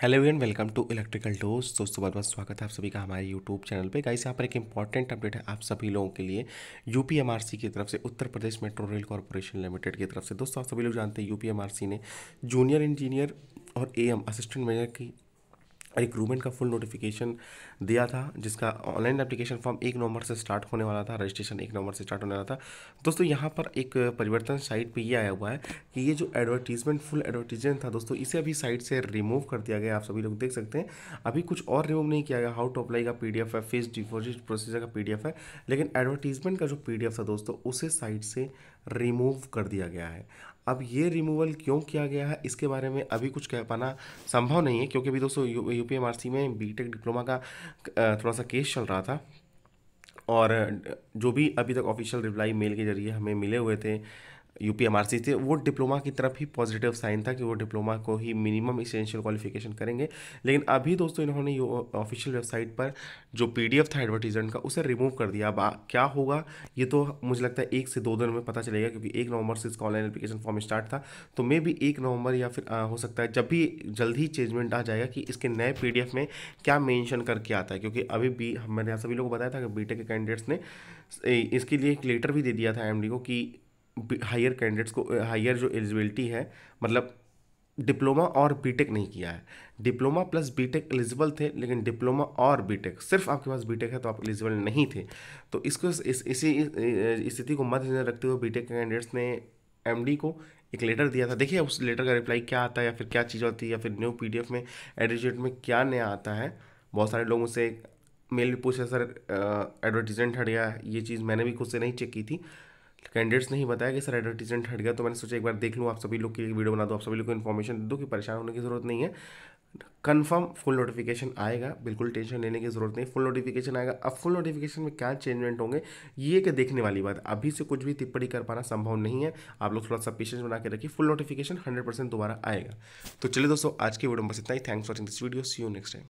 hello and welcome to electrical dose दोस्तों बहुत बहुत स्वागत है आप सभी का हमारे यूट्यूब चैनल पे गाइस यहाँ पर एक इंपॉर्टेंट अपडेट है आप सभी लोगों के लिए यूपीएमआरसी की तरफ से Uttar Pradesh metro rail corporation limited की तरफ से दोस्तों आप सभी लोग जानते हैं यूपीएमआरसी ने जूनियर इंजीनियर और एएम असिस्टेंट मैनेजर की रिक्रूटमेंट का फुल नोटिफिकेशन दिया था जिसका ऑनलाइन एप्लीकेशन फॉर्म एक नवंबर से स्टार्ट होने वाला था रजिस्ट्रेशन एक नवंबर से स्टार्ट होने वाला था दोस्तों यहाँ पर एक परिवर्तन साइट पे ये आया हुआ है कि ये जो एडवर्टीजमेंट फुल एडवर्टीजमेंट था दोस्तों इसे अभी साइट से रिमूव कर दिया गया आप सभी लोग देख सकते हैं अभी कुछ और रिमूव नहीं किया गया how to apply copy है fix deposit procedure copy है लेकिन एडवर्टीजमेंट का जो पी था दोस्तों उसे साइट से रिमूव कर दिया गया है अब ये रिमूवल क्यों किया गया है इसके बारे में अभी कुछ कह पाना संभव नहीं है क्योंकि अभी दोस्तों यू पी में बी डिप्लोमा का थोड़ा सा केस चल रहा था और जो भी अभी तक ऑफिशियल रिप्लाई मेल के जरिए हमें मिले हुए थे यू पी थे वो डिप्लोमा की तरफ ही पॉजिटिव साइन था कि वो डिप्लोमा को ही मिनिमम इसेंशियल क्वालिफिकेशन करेंगे लेकिन अभी दोस्तों इन्होंने ऑफिशियल वेबसाइट पर जो पी था एडवर्टीजमेंट का उसे रिमूव कर दिया अब क्या होगा ये तो मुझे लगता है एक से दो दिन में पता चलेगा क्योंकि एक नवंबर से इसका ऑनलाइन एप्लीकेशन फॉर्म स्टार्ट था तो मे भी एक नवंबर या फिर आ, हो सकता है जब भी जल्द ही चेंजमेंट आ जाएगा कि इसके नए पी में क्या मेंशन करके आता है क्योंकि अभी भी मैंने सभी लोगों को बताया था कि बीटेक के कैंडिडेट्स ने इसके लिए एक लेटर भी दे दिया था डी को कि हायर कैंडिडेट्स को हायर जो एलिजिबिलिटी है मतलब डिप्लोमा और बीटेक नहीं किया है डिप्लोमा प्लस बीटेक एलिजिबल थे लेकिन डिप्लोमा और बीटेक सिर्फ आपके पास बीटेक है तो आप एलिजिबल नहीं थे तो इसको इस, इसी स्थिति को मद्देनजर रखते हुए बीटेक कैंडिडेट्स ने एमडी को एक लेटर दिया था देखिए उस लेटर का रिप्लाई क्या आता है या फिर क्या चीज़ होती है या फिर न्यू पी में एडवर्टीजमेंट में क्या नया आता है बहुत सारे लोग मुझसे मेल भी पूछे सर एडवर्टीजमेंट हट गया ये चीज़ मैंने भी खुद से नहीं चेक की थी कैंडिडेट्स नहीं बताया कि सर एडवर्टीजमेंट हट गया तो मैंने सोचा एक बार देख लूँ आप सभी लोग के लिए वीडियो बना दो आप सभी लोग को इन्फॉर्मेशन दे दो कि परेशान होने की ज़रूरत नहीं है कंफर्म फुल नोटिफिकेशन आएगा बिल्कुल टेंशन लेने की ज़रूरत नहीं फुल नोटिफिकेशन आएगा अब फुल नोटिफिकेशन में क्या चेंजमेंट होंगे ये कि देखने वाली बात अभी से कुछ भी टिप्पणी कर पाना संभव नहीं है आप लोग थोड़ा सा पेशेंस बना के रखिए फुल नोटिफिकेशन हंड्रेड परसेंट दोबारा आएगा तो चलिए दोस्तों आज की वीडियो में बस इतना ही thanks for watching this video see you next time